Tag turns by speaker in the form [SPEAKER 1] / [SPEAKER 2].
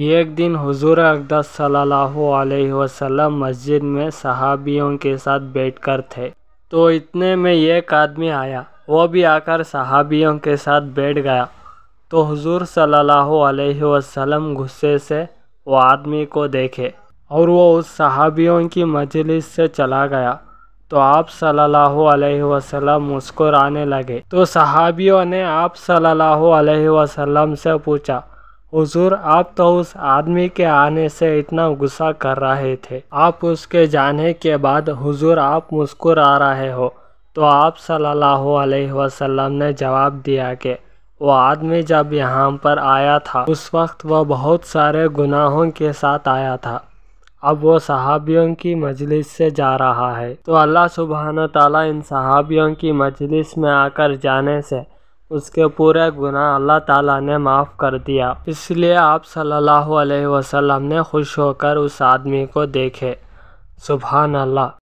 [SPEAKER 1] एक दिन हुजूर अकदस सल्लल्लाहु अलैहि वसल्लम मस्जिद में सहाबियों के साथ बैठकर थे तो इतने में एक आदमी आया वो भी आकर सहाबियों के साथ बैठ गया तो हुजूर सल्लल्लाहु अलैहि वसल्लम गुस्से से वो आदमी को देखे और वो उस सहाबियों की मजलिस से चला गया तो आप सल्लल्लाहु अलैहि वसल्लम मुस्कुराने लगे तो सहाबियों ने आप सल्लल्लाहु अलैहि वसल्लम से पूछा हुजूर आप तो उस आदमी के आने से इतना गुस्सा कर रहे थे आप उसके जाने के बाद हुजूर आप मुस्कुरा रहे हो तो आप सल्लल्लाहु अलैहि वसल्लम ने जवाब दिया कि वो आदमी जब यहाँ पर आया था उस वक्त वह बहुत सारे गुनाहों के साथ आया था अब वो सहाबियों की मजलिस से जा रहा है तो अल्लाह सुबहान ताला इन सहाबियों की मजलिस में आकर जाने से उसके पूरे गुनाह अल्लाह ताला ने माफ़ कर दिया इसलिए आप सल्लल्लाहु अलैहि वसल्लम ने खुश होकर उस आदमी को देखे सुबहान अल्लाह